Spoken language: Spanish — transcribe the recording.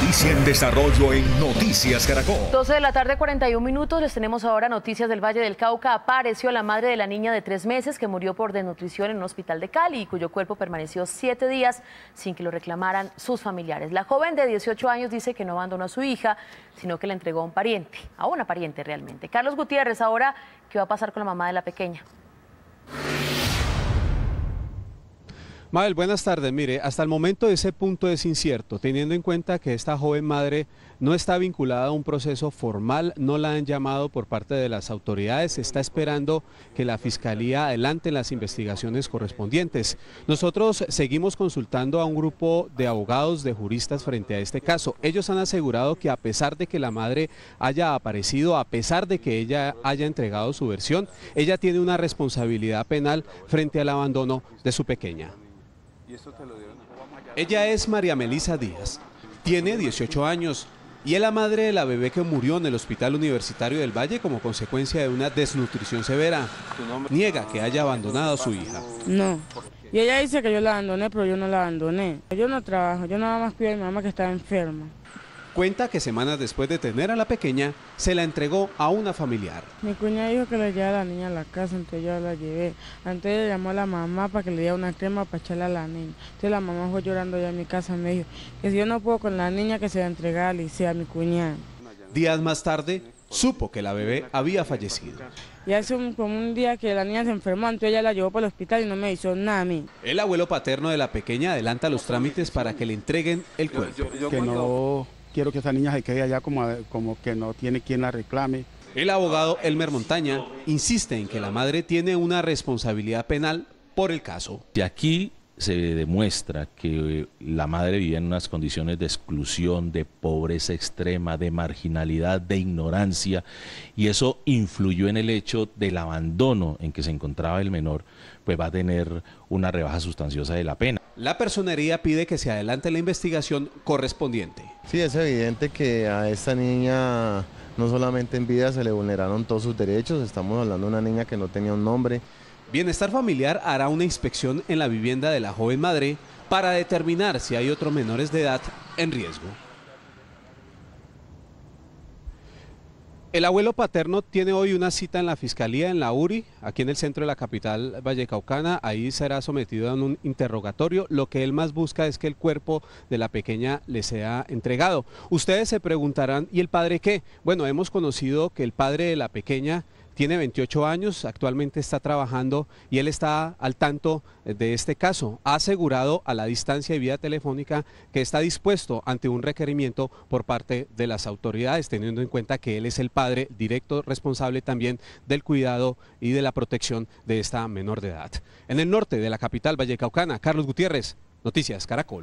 Noticia en desarrollo en Noticias Caracol. 12 de la tarde, 41 minutos. Les tenemos ahora noticias del Valle del Cauca. Apareció la madre de la niña de tres meses que murió por desnutrición en un hospital de Cali y cuyo cuerpo permaneció siete días sin que lo reclamaran sus familiares. La joven de 18 años dice que no abandonó a su hija, sino que la entregó a un pariente, a una pariente realmente. Carlos Gutiérrez, ahora, ¿qué va a pasar con la mamá de la pequeña? Mabel, buenas tardes. Mire, hasta el momento ese punto es incierto, teniendo en cuenta que esta joven madre no está vinculada a un proceso formal, no la han llamado por parte de las autoridades, está esperando que la Fiscalía adelante las investigaciones correspondientes. Nosotros seguimos consultando a un grupo de abogados, de juristas frente a este caso. Ellos han asegurado que a pesar de que la madre haya aparecido, a pesar de que ella haya entregado su versión, ella tiene una responsabilidad penal frente al abandono de su pequeña. Ella es María Melisa Díaz. Tiene 18 años y es la madre de la bebé que murió en el Hospital Universitario del Valle como consecuencia de una desnutrición severa. Niega que haya abandonado a su hija. No. Y ella dice que yo la abandoné, pero yo no la abandoné. Yo no trabajo, yo nada más cuido a mi mamá que estaba enferma. Cuenta que semanas después de tener a la pequeña, se la entregó a una familiar. Mi cuñada dijo que le llevara a la niña a la casa, entonces yo la llevé. Antes ella llamó a la mamá para que le diera una crema para echarle a la niña. Entonces la mamá fue llorando ya en mi casa, me dijo que si yo no puedo con la niña, que se la entregara a Alicia, a mi cuñada. Días más tarde, supo que la bebé había fallecido. Y hace un, como un día que la niña se enfermó, entonces ella la llevó para el hospital y no me hizo nada a mí. El abuelo paterno de la pequeña adelanta los trámites para que le entreguen el cuerpo. Que no quiero que esa niña se quede allá como, como que no tiene quien la reclame. El abogado Elmer Montaña insiste en que la madre tiene una responsabilidad penal por el caso. De aquí se demuestra que eh, la madre vivía en unas condiciones de exclusión, de pobreza extrema, de marginalidad, de ignorancia, y eso influyó en el hecho del abandono en que se encontraba el menor, pues va a tener una rebaja sustanciosa de la pena. La personería pide que se adelante la investigación correspondiente. Sí, es evidente que a esta niña no solamente en vida se le vulneraron todos sus derechos, estamos hablando de una niña que no tenía un nombre. Bienestar Familiar hará una inspección en la vivienda de la joven madre para determinar si hay otros menores de edad en riesgo. El abuelo paterno tiene hoy una cita en la Fiscalía, en la URI, aquí en el centro de la capital vallecaucana. Ahí será sometido a un interrogatorio. Lo que él más busca es que el cuerpo de la pequeña le sea entregado. Ustedes se preguntarán, ¿y el padre qué? Bueno, hemos conocido que el padre de la pequeña tiene 28 años, actualmente está trabajando y él está al tanto eh, de este caso. Ha asegurado a la distancia y vía telefónica que está dispuesto ante un requerimiento por parte de las autoridades, teniendo en cuenta que él es el padre directo responsable también del cuidado y de la protección de esta menor de edad. En el norte de la capital vallecaucana, Carlos Gutiérrez, Noticias Caracol.